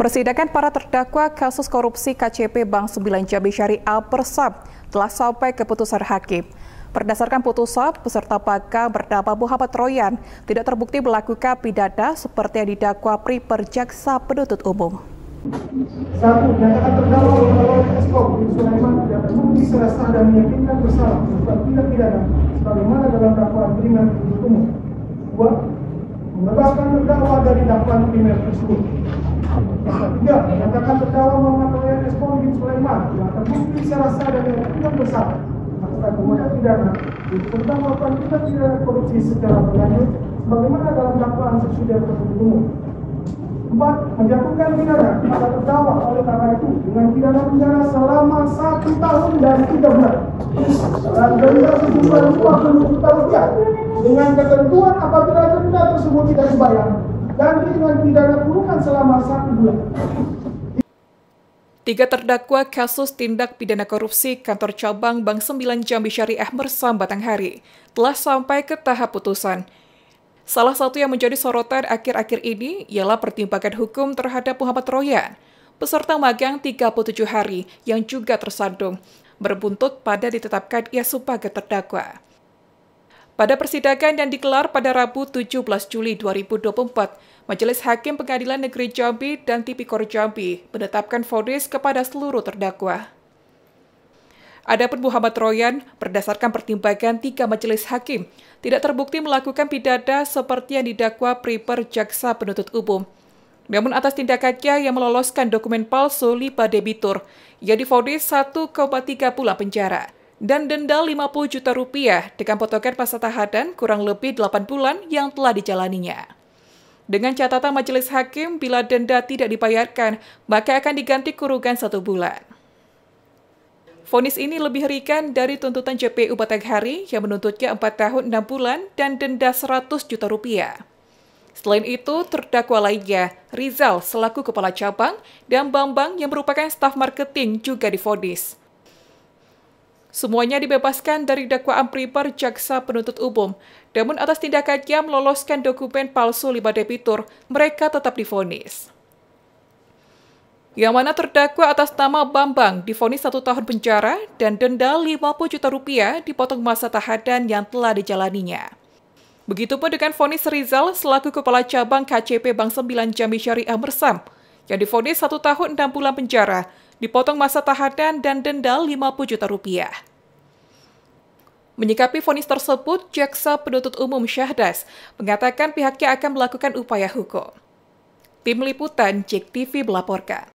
Persidangan para terdakwa kasus korupsi KCP Bank 9 Jambi Syariah Persab telah sampai ke putusan hakim. Berdasarkan putusan, peserta PAKA bernama Muhammad Royan tidak terbukti melakukan pidana seperti yang didakwa priper perjaksa penuntut umum. Satu, nyatakan terdakwa bahwa Esko bin Sulaiman tidak terbukti secara sah dan meyakinkan bersalah berupa tindak pidana sebagaimana dalam dakwaan primer penuntut umum. Dua, membebaskan terdakwa dari dakwaan primer tersebut. merasa ada kepentingan besar melakukan perbuatan pidana tentang melakukan kita pidana korupsi secara berlanjut bagaimana dalam dakwaan sesudah dan penuntut umum. Empat, menjatuhkan pidana pada terdakwa oleh karena itu dengan pidana penjara selama satu tahun dan tiga bulan dan denda sejumlah dua puluh juta rupiah dengan ketentuan apabila denda tersebut tidak dibayar dan dengan pidana kurungan selama satu bulan. Tiga terdakwa kasus tindak pidana korupsi kantor cabang Bank 9 Jambi Syariah Mersam Batanghari telah sampai ke tahap putusan. Salah satu yang menjadi sorotan akhir-akhir ini ialah pertimbangan hukum terhadap Muhammad Royan, peserta magang 37 hari yang juga tersandung, berbuntut pada ditetapkan ia sebagai terdakwa. Pada persidangan yang digelar pada Rabu 17 Juli 2024, Majelis Hakim Pengadilan Negeri Jambi dan Tipikor Jambi menetapkan vonis kepada seluruh terdakwa. Adapun Muhammad Royan, berdasarkan pertimbangan tiga majelis hakim, tidak terbukti melakukan pidana seperti yang didakwa priper jaksa penuntut umum. Namun atas tindakannya yang meloloskan dokumen palsu lipa debitur, ia difonis 1,3 bulan penjara dan denda 50 juta rupiah dengan potongan masa tahanan kurang lebih 8 bulan yang telah dijalaninya. Dengan catatan majelis hakim, bila denda tidak dibayarkan, maka akan diganti kurungan satu bulan. Fonis ini lebih ringan dari tuntutan JPU Hari yang menuntutnya 4 tahun 6 bulan dan denda 100 juta rupiah. Selain itu, terdakwa lainnya, Rizal selaku kepala cabang, dan Bambang yang merupakan staf marketing juga difonis. Semuanya dibebaskan dari dakwaan priper jaksa penuntut umum. Namun atas tindakannya meloloskan dokumen palsu lima debitur, mereka tetap difonis. Yang mana terdakwa atas nama Bambang difonis satu tahun penjara dan denda 50 juta rupiah dipotong masa tahanan yang telah dijalaninya. Begitupun dengan vonis Rizal selaku Kepala Cabang KCP Bank 9 Jambi Syariah Mersam yang difonis satu tahun enam bulan penjara, dipotong masa tahanan dan denda 50 juta rupiah. Menyikapi vonis tersebut, Jaksa Penuntut Umum Syahdas mengatakan pihaknya akan melakukan upaya hukum. Tim Liputan JEK TV melaporkan.